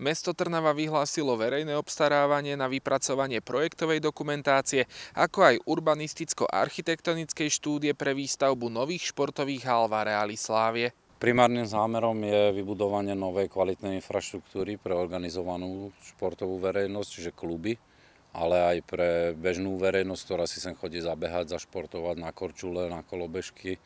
Mesto Trnava vyhlásilo verejné obstarávanie na vypracovanie projektovej dokumentácie, ako aj urbanisticko-architektonickej štúdie pre výstavbu nových športových hál v areáli Slávie. Primárnym zámerom je vybudovanie novej kvalitnej infraštruktúry pre organizovanú športovú verejnosť, čiže kluby, ale aj pre bežnú verejnosť, ktorá si sem chodí zabehať, zašportovať na korčule, na kolobežky,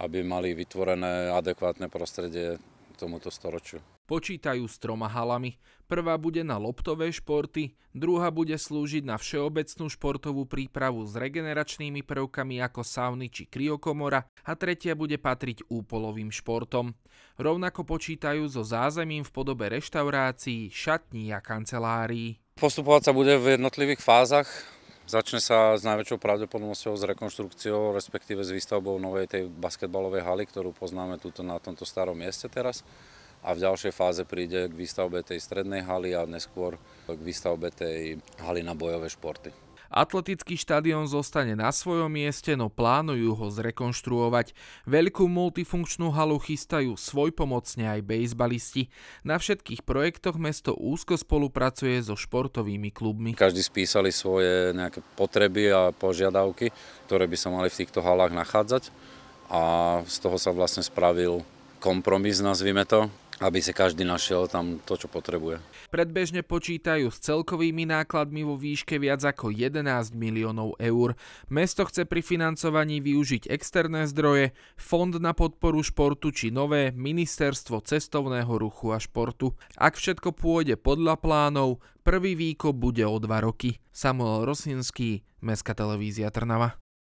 aby mali vytvorené adekvátne prostredie tomuto storočiu. Počítajú s troma halami. Prvá bude na loptové športy, druhá bude slúžiť na všeobecnú športovú prípravu s regeneračnými prvkami ako sauny či kriokomora a tretia bude patriť úpolovým športom. Rovnako počítajú so zázemím v podobe reštaurácií, šatní a kancelárií. Postupovať sa bude v jednotlivých fázach. Začne sa s najväčšou pravdepodobnosťou s rekonštrukciou, respektíve s výstavbou novej tej basketbalovej haly, ktorú poznáme tuto na tomto starom mieste teraz a v ďalšej fáze príde k výstavbe tej strednej haly a neskôr k výstavbe tej haly na bojové športy. Atletický štadión zostane na svojom mieste, no plánujú ho zrekonštruovať. Veľkú multifunkčnú halu chystajú svojpomocne aj bejzbalisti. Na všetkých projektoch mesto úzko spolupracuje so športovými klubmi. Každý spísali svoje nejaké potreby a požiadavky, ktoré by sa mali v týchto halách nachádzať a z toho sa vlastne spravil kompromis, nazvime to, aby si každý našiel tam to, čo potrebuje. Predbežne počítajú s celkovými nákladmi vo výške viac ako 11 miliónov eur. Mesto chce pri financovaní využiť externé zdroje, fond na podporu športu či nové ministerstvo cestovného ruchu a športu. Ak všetko pôjde podľa plánov, prvý výkop bude o dva roky. Samuel Rosinský, Mestská televízia Trnava.